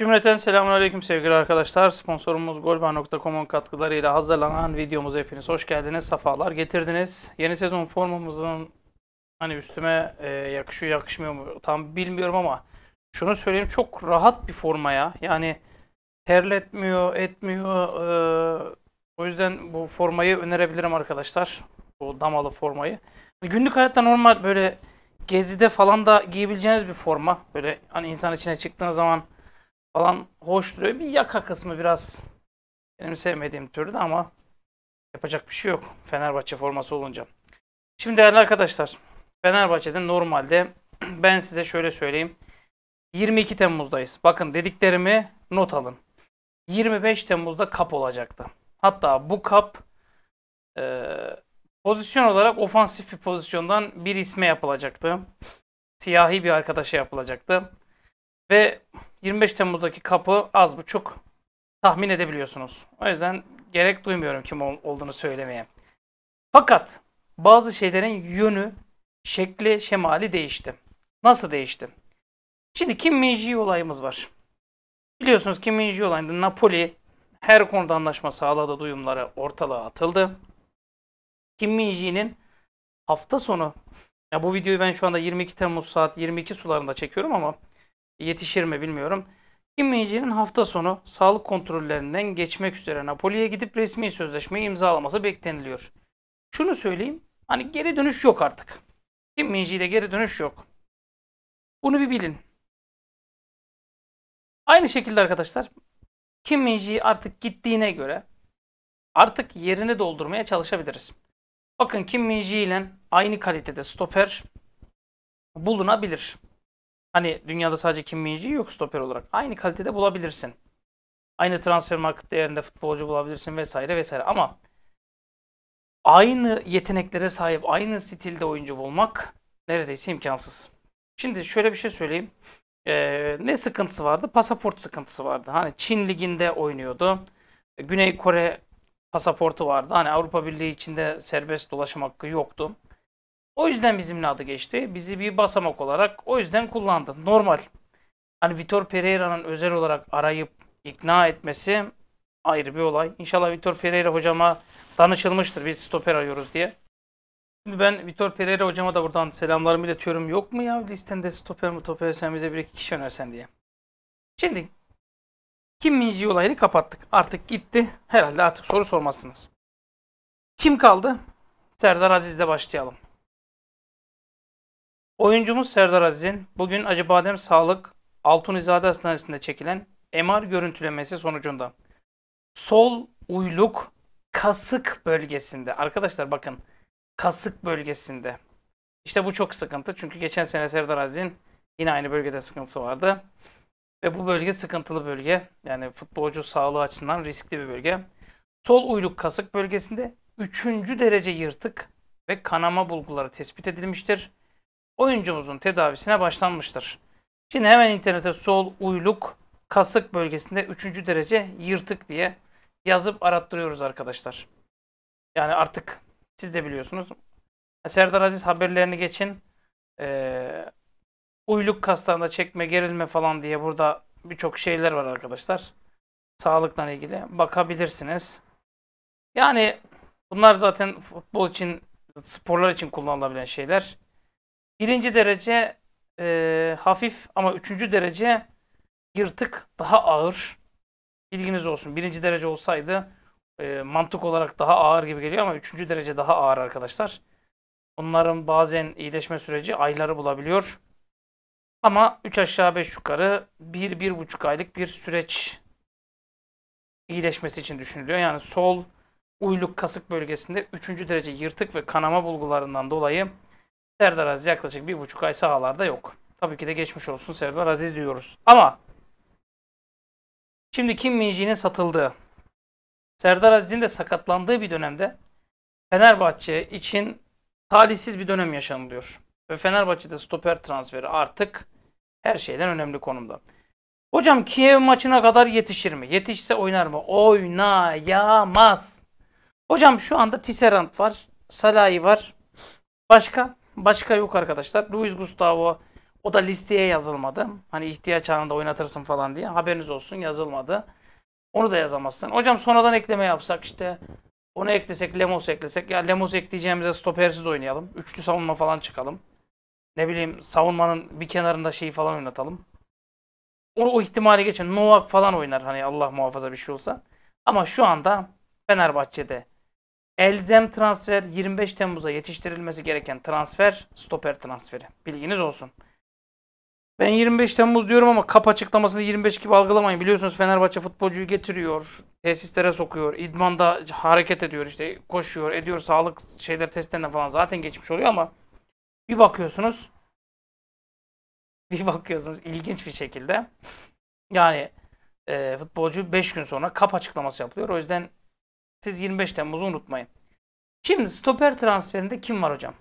Cümleten selamünaleyküm sevgili arkadaşlar. Sponsorumuz golbar.com'un katkılarıyla hazırlanan videomuza hepiniz hoş geldiniz. Safalar getirdiniz. Yeni sezon formamızın hani üstüme e, yakışıyor yakışmıyor mu tam bilmiyorum ama şunu söyleyeyim çok rahat bir formaya. Yani terletmiyor, etmiyor. E, o yüzden bu formayı önerebilirim arkadaşlar. Bu damalı formayı. Hani günlük hayatta normal böyle gezide falan da giyebileceğiniz bir forma. Böyle hani insan içine çıktığınız zaman falan hoş duruyor. Bir yaka kısmı biraz benim sevmediğim türde ama yapacak bir şey yok Fenerbahçe forması olunca. Şimdi değerli arkadaşlar Fenerbahçe'de normalde ben size şöyle söyleyeyim. 22 Temmuz'dayız. Bakın dediklerimi not alın. 25 Temmuz'da kap olacaktı. Hatta bu kap e, pozisyon olarak ofansif bir pozisyondan bir isme yapılacaktı. Siyahi bir arkadaşa yapılacaktı. Ve 25 Temmuz'daki kapı az buçuk tahmin edebiliyorsunuz. O yüzden gerek duymuyorum kim olduğunu söylemeye. Fakat bazı şeylerin yönü, şekli, şemali değişti. Nasıl değişti? Şimdi Kim Minji olayımız var. Biliyorsunuz Kim Minji olayında Napoli her konuda anlaşma sağladı duyumları ortalığa atıldı. Kim Minji'nin hafta sonu ya bu videoyu ben şu anda 22 Temmuz saat 22 sularında çekiyorum ama yetişir mi bilmiyorum. Kim min hafta sonu sağlık kontrollerinden geçmek üzere Napoli'ye gidip resmi sözleşmeyi imzalaması bekleniliyor. Şunu söyleyeyim, hani geri dönüş yok artık. Kim min geri dönüş yok. Bunu bir bilin. Aynı şekilde arkadaşlar, Kim min artık gittiğine göre artık yerini doldurmaya çalışabiliriz. Bakın Kim min ile aynı kalitede stoper bulunabilir. Hani dünyada sadece Kim Minji'yi yok stoper olarak. Aynı kalitede bulabilirsin. Aynı transfer market değerinde futbolcu bulabilirsin vesaire vesaire. Ama aynı yeteneklere sahip, aynı stilde oyuncu bulmak neredeyse imkansız. Şimdi şöyle bir şey söyleyeyim. Ee, ne sıkıntısı vardı? Pasaport sıkıntısı vardı. Hani Çin liginde oynuyordu. Güney Kore pasaportu vardı. Hani Avrupa Birliği içinde serbest dolaşım hakkı yoktu. O yüzden bizimle adı geçti. Bizi bir basamak olarak o yüzden kullandı. Normal. Hani Vitor Pereira'nın özel olarak arayıp ikna etmesi ayrı bir olay. İnşallah Vitor Pereira hocama danışılmıştır biz stoper arıyoruz diye. Şimdi ben Vitor Pereira hocama da buradan selamlarımı iletiyorum. Yok mu ya listende stoper mi Stoper sen bize bir iki kişi önersen diye. Şimdi Kim Minji olayını kapattık. Artık gitti. Herhalde artık soru sormazsınız. Kim kaldı? Serdar Aziz'le başlayalım. Oyuncumuz Serdar Aziz'in bugün Acıbadem Sağlık Altunizade Hastanesi'nde çekilen MR görüntülemesi sonucunda sol uyluk kasık bölgesinde arkadaşlar bakın kasık bölgesinde işte bu çok sıkıntı çünkü geçen sene Serdar Aziz'in yine aynı bölgede sıkıntısı vardı ve bu bölge sıkıntılı bölge yani futbolcu sağlığı açısından riskli bir bölge. Sol uyluk kasık bölgesinde 3. derece yırtık ve kanama bulguları tespit edilmiştir oyuncumuzun tedavisine başlanmıştır. Şimdi hemen internete sol uyluk kasık bölgesinde 3. derece yırtık diye yazıp arattırıyoruz arkadaşlar. Yani artık siz de biliyorsunuz. Serdar Aziz haberlerini geçin. Ee, uyluk kaslarında çekme, gerilme falan diye burada birçok şeyler var arkadaşlar. Sağlıkla ilgili bakabilirsiniz. Yani bunlar zaten futbol için, sporlar için kullanılabilen şeyler. Birinci derece e, hafif ama üçüncü derece yırtık daha ağır. Bilginiz olsun. Birinci derece olsaydı e, mantık olarak daha ağır gibi geliyor ama üçüncü derece daha ağır arkadaşlar. Bunların bazen iyileşme süreci ayları bulabiliyor. Ama 3 aşağı 5 yukarı 1-1,5 aylık bir süreç iyileşmesi için düşünülüyor. Yani sol uyluk kasık bölgesinde 3. derece yırtık ve kanama bulgularından dolayı Serdar Aziz yaklaşık bir buçuk ay sahalarda yok. Tabii ki de geçmiş olsun Serdar Aziz diyoruz. Ama şimdi Kim Minji'nin satıldığı, Serdar Aziz'in de sakatlandığı bir dönemde Fenerbahçe için talihsiz bir dönem yaşanılıyor. Ve Fenerbahçe'de stoper transferi artık her şeyden önemli konumda. Hocam Kiev maçına kadar yetişir mi? Yetişse oynar mı? Oynayamaz. Hocam şu anda Tisserand var. Salah'i var. Başka? Başka yok arkadaşlar. Luis Gustavo o da listeye yazılmadı. Hani ihtiyaç anında oynatırsın falan diye. Haberiniz olsun yazılmadı. Onu da yazamazsın. Hocam sonradan ekleme yapsak işte. Onu eklesek, Lemos eklesek. Ya Lemos ekleyeceğimize stopersiz oynayalım. Üçlü savunma falan çıkalım. Ne bileyim savunmanın bir kenarında şeyi falan oynatalım. O, o ihtimali geçen, Novak falan oynar hani Allah muhafaza bir şey olsa. Ama şu anda Fenerbahçe'de Elzem transfer 25 Temmuz'a yetiştirilmesi gereken transfer stoper transferi. Bilginiz olsun. Ben 25 Temmuz diyorum ama kap açıklamasını 25 gibi algılamayın. Biliyorsunuz Fenerbahçe futbolcuyu getiriyor, tesislere sokuyor, idmanda hareket ediyor işte koşuyor, ediyor sağlık şeyler testlerinden falan zaten geçmiş oluyor ama bir bakıyorsunuz bir bakıyorsunuz ilginç bir şekilde yani e, futbolcu 5 gün sonra kap açıklaması yapıyor, O yüzden siz 25 Temmuz'u unutmayın. Şimdi stoper transferinde kim var hocam?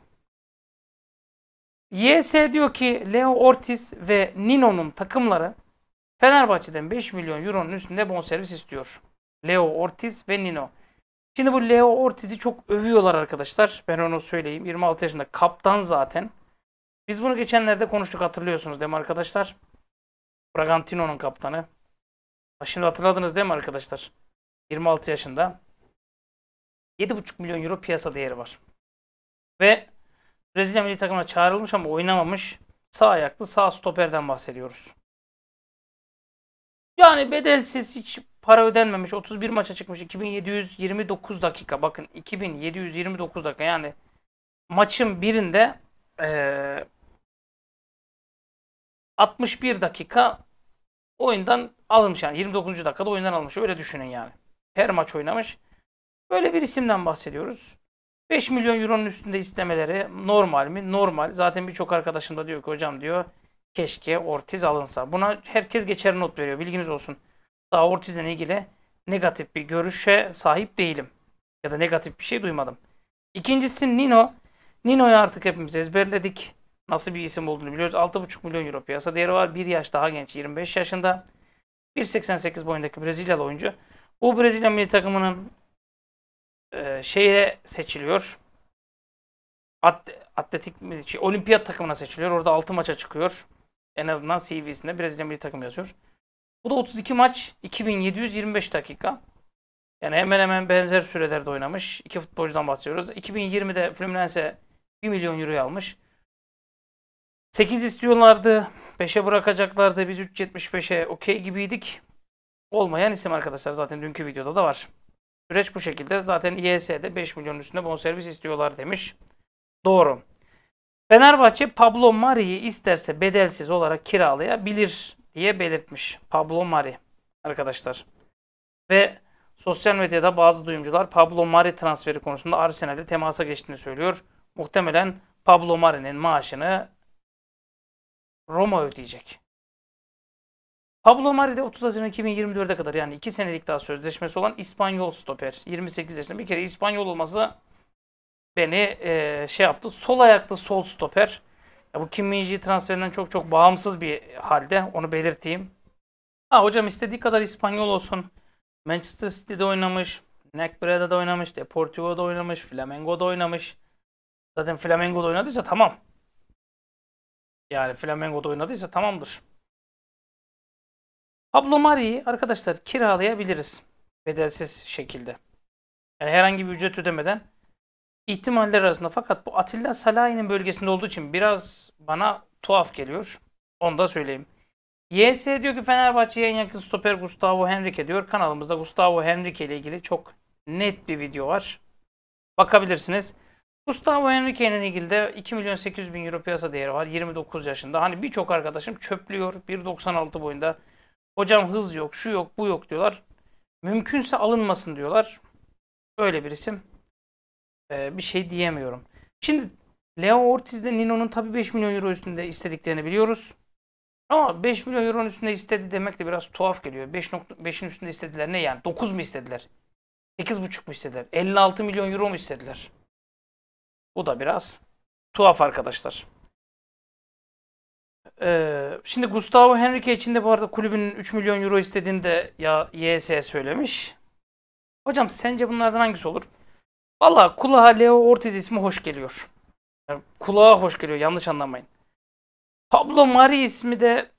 YS diyor ki Leo Ortiz ve Nino'nun takımları Fenerbahçe'den 5 milyon euronun üstünde bonservis istiyor. Leo Ortiz ve Nino. Şimdi bu Leo Ortiz'i çok övüyorlar arkadaşlar. Ben onu söyleyeyim. 26 yaşında kaptan zaten. Biz bunu geçenlerde konuştuk hatırlıyorsunuz değil mi arkadaşlar? Bragantino'nun kaptanı. Şimdi hatırladınız değil mi arkadaşlar? 26 yaşında. 7,5 milyon euro piyasa değeri var. Ve Brezilya milli takımına çağrılmış ama oynamamış sağ ayaklı sağ stoperden bahsediyoruz. Yani bedelsiz hiç para ödenmemiş 31 maça çıkmış 2729 dakika bakın 2729 dakika yani maçın birinde ee, 61 dakika oyundan alınmış yani 29. dakikada oyundan alınmış öyle düşünün yani. Her maç oynamış Böyle bir isimden bahsediyoruz. 5 milyon euronun üstünde istemeleri normal mi? Normal. Zaten birçok arkadaşım da diyor ki hocam diyor keşke Ortiz alınsa. Buna herkes geçer not veriyor. Bilginiz olsun. Daha Ortiz'le ilgili negatif bir görüşe sahip değilim. Ya da negatif bir şey duymadım. İkincisi Nino. Nino'yu artık hepimiz ezberledik. Nasıl bir isim olduğunu biliyoruz. 6,5 milyon euro piyasa değeri var. Bir yaş daha genç 25 yaşında. 1.88 boyundaki Brezilyalı oyuncu. Bu Brezilya milli takımının e, ee, şehre seçiliyor. At, atletik şey, olimpiyat takımına seçiliyor. Orada 6 maça çıkıyor. En azından CV'sinde Brezilya milli takım yazıyor. Bu da 32 maç 2725 dakika. Yani hemen hemen benzer sürelerde oynamış. İki futbolcudan bahsediyoruz. 2020'de Fluminense 1 milyon euro almış. 8 istiyorlardı. 5'e bırakacaklardı. Biz 3.75'e okey gibiydik. Olmayan isim arkadaşlar zaten dünkü videoda da var. Süreç bu şekilde. Zaten İES'de 5 milyon üstünde bonservis istiyorlar demiş. Doğru. Fenerbahçe Pablo Mari'yi isterse bedelsiz olarak kiralayabilir diye belirtmiş. Pablo Mari arkadaşlar. Ve sosyal medyada bazı duyumcular Pablo Mari transferi konusunda Arsenal'e temasa geçtiğini söylüyor. Muhtemelen Pablo Mari'nin maaşını Roma ödeyecek. Pablo Mari de 30 Haziran 2024'e kadar yani 2 senelik daha sözleşmesi olan İspanyol stoper. 28 yaşında bir kere İspanyol olması beni e, şey yaptı. Sol ayaklı sol stoper. Ya bu Kim Minji transferinden çok çok bağımsız bir halde. Onu belirteyim. Ha hocam istediği kadar İspanyol olsun. Manchester City'de oynamış. Necbreda'da oynamış. Deportivo'da oynamış. Flamengo'da oynamış. Zaten Flamengo'da oynadıysa tamam. Yani Flamengo'da oynadıysa tamamdır. Ablomari'yi arkadaşlar kiralayabiliriz. Bedelsiz şekilde. Yani herhangi bir ücret ödemeden ihtimaller arasında. Fakat bu Atilla Salahi'nin bölgesinde olduğu için biraz bana tuhaf geliyor. Onu da söyleyeyim. YS diyor ki Fenerbahçe'ye en yakın stoper Gustavo Henrique diyor. Kanalımızda Gustavo Henrique ile ilgili çok net bir video var. Bakabilirsiniz. Gustavo Henrique ile ilgili de 2 milyon 800 bin euro piyasa değeri var. 29 yaşında. Hani birçok arkadaşım çöplüyor. 1.96 boyunda Hocam hız yok, şu yok, bu yok diyorlar. Mümkünse alınmasın diyorlar. Böyle bir isim. Ee, bir şey diyemiyorum. Şimdi Leo Ortiz de Nino'nun tabii 5 milyon euro üstünde istediklerini biliyoruz. Ama 5 milyon euro üstünde istedi demek de biraz tuhaf geliyor. 5.5'in üstünde istediler ne yani? 9 mu istediler? 8.5 mu istediler? 56 milyon euro mu istediler? Bu da biraz tuhaf arkadaşlar. Ee, şimdi Gustavo Henrique için de bu arada kulübün 3 milyon euro istediğini de ya YS söylemiş. Hocam sence bunlardan hangisi olur? Valla kulağa Leo Ortiz ismi hoş geliyor. Yani kulağa hoş geliyor yanlış anlamayın. Pablo Mari ismi de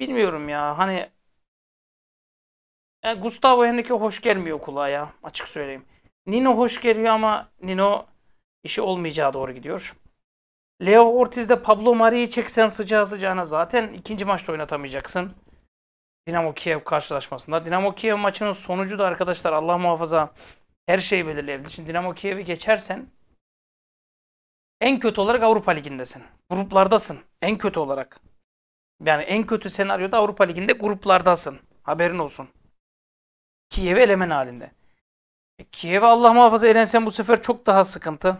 bilmiyorum ya hani yani Gustavo Henrique hoş gelmiyor kulağa ya açık söyleyeyim. Nino hoş geliyor ama Nino işi olmayacağı doğru gidiyor. Leo Ortiz'de Pablo Mari'yi çeksen sıcağı sıcağına zaten ikinci maçta oynatamayacaksın. Dinamo Kiev karşılaşmasında. Dinamo Kiev maçının sonucu da arkadaşlar Allah muhafaza her şeyi belirleyebilir. Şimdi Dinamo Kiev'i geçersen en kötü olarak Avrupa Ligi'ndesin. Gruplardasın. En kötü olarak. Yani en kötü senaryoda Avrupa Ligi'nde gruplardasın. Haberin olsun. Kiev'i elemen halinde. E, Kiev'e Allah muhafaza elensen bu sefer çok daha sıkıntı.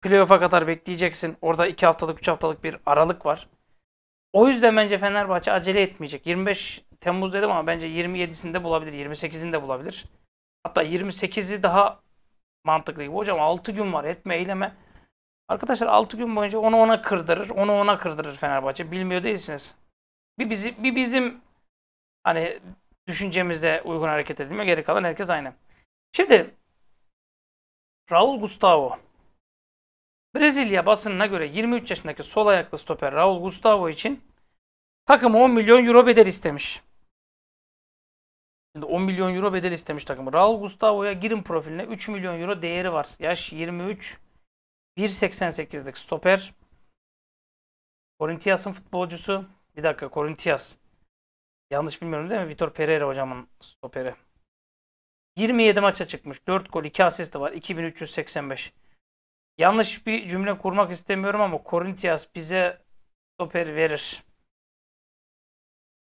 Playoff'a kadar bekleyeceksin. Orada 2 haftalık 3 haftalık bir aralık var. O yüzden bence Fenerbahçe acele etmeyecek. 25 Temmuz dedim ama bence 27'sinde bulabilir. 28'ini bulabilir. Hatta 28'i daha mantıklı gibi. Hocam 6 gün var etme eyleme. Arkadaşlar 6 gün boyunca onu ona kırdırır. Onu ona kırdırır Fenerbahçe. Bilmiyor değilsiniz. Bir bizim, bir bizim hani düşüncemizde uygun hareket edilme. Geri kalan herkes aynı. Şimdi Raul Gustavo Brezilya basınına göre 23 yaşındaki sol ayaklı stoper Raul Gustavo için takımı 10 milyon euro bedel istemiş. Şimdi 10 milyon euro bedel istemiş takımı Raul Gustavo'ya girin profiline 3 milyon euro değeri var. Yaş 23. 1.88'lik stoper. Corinthians'ın futbolcusu. Bir dakika Corinthians. Yanlış bilmiyorum değil mi? Vitor Pereira hocamın stoperi. 27 maça çıkmış. 4 gol 2 asisti var. 2385. Yanlış bir cümle kurmak istemiyorum ama Corinthians bize stoper verir.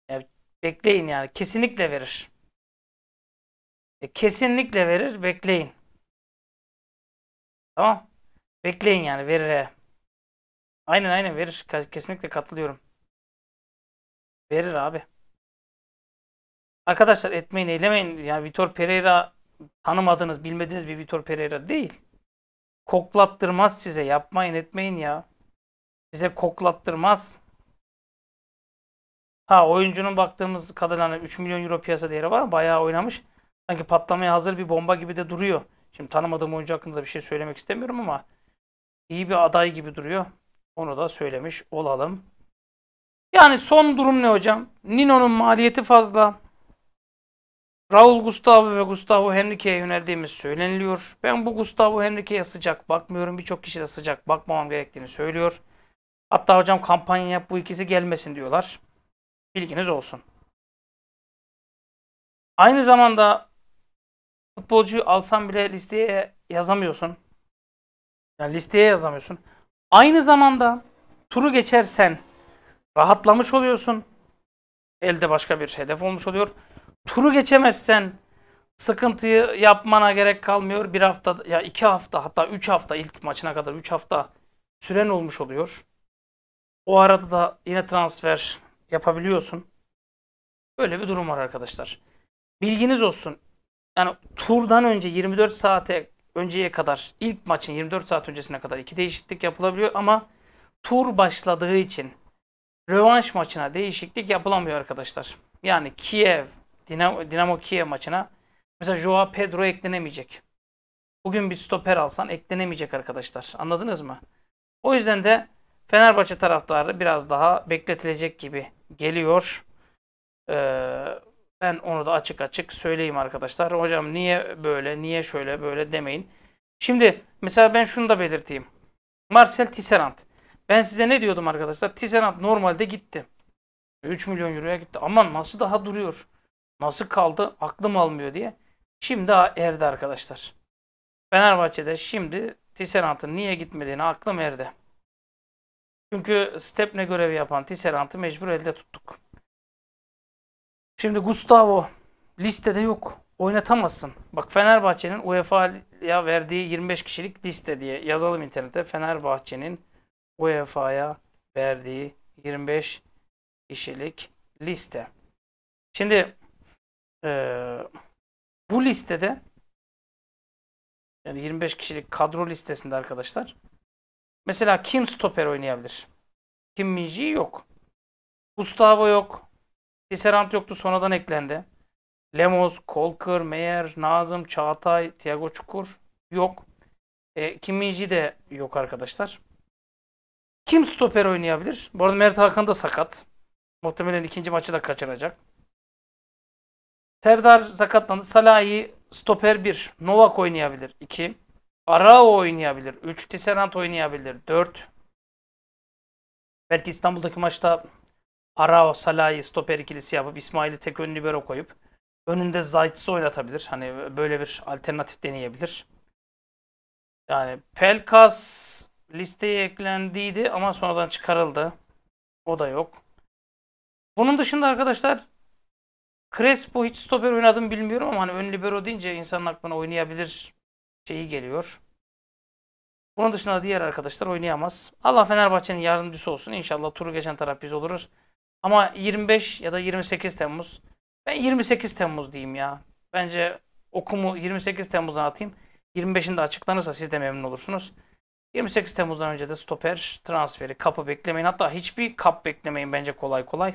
Yani bekleyin yani. Kesinlikle verir. E, kesinlikle verir. Bekleyin. Tamam. Bekleyin yani. Verir Aynen aynen verir. Kesinlikle katılıyorum. Verir abi. Arkadaşlar etmeyin eylemeyin. Yani Vitor Pereira tanımadığınız, bilmediğiniz bir Vitor Pereira değil koklattırmaz size. Yapmayın etmeyin ya. Size koklattırmaz. Ha oyuncunun baktığımız kadarıyla hani 3 milyon euro piyasa değeri var. Bayağı oynamış. Sanki patlamaya hazır bir bomba gibi de duruyor. Şimdi tanımadığım oyuncu hakkında bir şey söylemek istemiyorum ama iyi bir aday gibi duruyor. Onu da söylemiş olalım. Yani son durum ne hocam? Nino'nun maliyeti fazla. Raul Gustavo ve Gustavo Henrique'ye yöneldiğimiz söyleniliyor. Ben bu Gustavo Henrique'ye sıcak bakmıyorum. Birçok kişi de sıcak bakmamam gerektiğini söylüyor. Hatta hocam kampanya yap bu ikisi gelmesin diyorlar. Bilginiz olsun. Aynı zamanda futbolcuyu alsam bile listeye yazamıyorsun. Yani listeye yazamıyorsun. Aynı zamanda turu geçersen rahatlamış oluyorsun. Elde başka bir hedef olmuş oluyor turu geçemezsen sıkıntıyı yapmana gerek kalmıyor. Bir hafta ya iki hafta hatta üç hafta ilk maçına kadar üç hafta süren olmuş oluyor. O arada da yine transfer yapabiliyorsun. Böyle bir durum var arkadaşlar. Bilginiz olsun. Yani turdan önce 24 saate önceye kadar ilk maçın 24 saat öncesine kadar iki değişiklik yapılabiliyor ama tur başladığı için rövanş maçına değişiklik yapılamıyor arkadaşlar. Yani Kiev, Dinamo, Dinamo Kiev maçına mesela Joao Pedro eklenemeyecek. Bugün bir stoper alsan eklenemeyecek arkadaşlar. Anladınız mı? O yüzden de Fenerbahçe taraftarı biraz daha bekletilecek gibi geliyor. Ee, ben onu da açık açık söyleyeyim arkadaşlar. Hocam niye böyle, niye şöyle böyle demeyin. Şimdi mesela ben şunu da belirteyim. Marcel Tisserand. Ben size ne diyordum arkadaşlar? Tisserand normalde gitti. 3 milyon euroya gitti. Aman nasıl daha duruyor. Nasıl kaldı aklım almıyor diye. Şimdi erdi arkadaşlar. Fenerbahçe'de şimdi Tisserant'ın niye gitmediğini aklım erdi. Çünkü Stepne görevi yapan Tisserant'ı mecbur elde tuttuk. Şimdi Gustavo listede yok. Oynatamazsın. Bak Fenerbahçe'nin UEFA'ya verdiği 25 kişilik liste diye yazalım internete. Fenerbahçe'nin UEFA'ya verdiği 25 kişilik liste. Şimdi ee, bu listede yani 25 kişilik kadro listesinde arkadaşlar. Mesela kim stoper oynayabilir? Kim Minji yok. Gustavo yok. Tisserand yoktu sonradan eklendi. Lemos, Kolkır, Meyer, Nazım, Çağatay, Tiago Çukur yok. E, Kim Minji de yok arkadaşlar. Kim stoper oynayabilir? Bu arada Mert Hakan da sakat. Muhtemelen ikinci maçı da kaçıracak. Serdar sakatlandı. Salahi stoper 1. Novak oynayabilir. 2. Arao oynayabilir. 3. Tisserant oynayabilir. 4. Belki İstanbul'daki maçta Arao, Salahi stoper ikilisi yapıp İsmail'i tek ön libero koyup önünde Zayt'sı oynatabilir. Hani böyle bir alternatif deneyebilir. Yani Pelkas listeye eklendiydi ama sonradan çıkarıldı. O da yok. Bunun dışında arkadaşlar Crespo hiç stoper oynadım bilmiyorum ama hani ön libero deyince insanın aklına oynayabilir şeyi geliyor. Bunun dışında diğer arkadaşlar oynayamaz. Allah Fenerbahçe'nin yardımcısı olsun. İnşallah turu geçen taraf biz oluruz. Ama 25 ya da 28 Temmuz. Ben 28 Temmuz diyeyim ya. Bence okumu 28 Temmuz'a atayım. 25'inde açıklanırsa siz de memnun olursunuz. 28 Temmuz'dan önce de stoper transferi, kapı beklemeyin. Hatta hiçbir kap beklemeyin bence kolay kolay.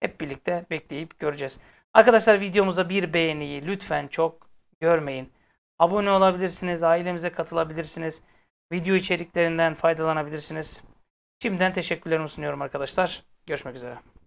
Hep birlikte bekleyip göreceğiz. Arkadaşlar videomuza bir beğeniyi lütfen çok görmeyin. Abone olabilirsiniz, ailemize katılabilirsiniz. Video içeriklerinden faydalanabilirsiniz. Şimdiden teşekkürlerimi sunuyorum arkadaşlar. Görüşmek üzere.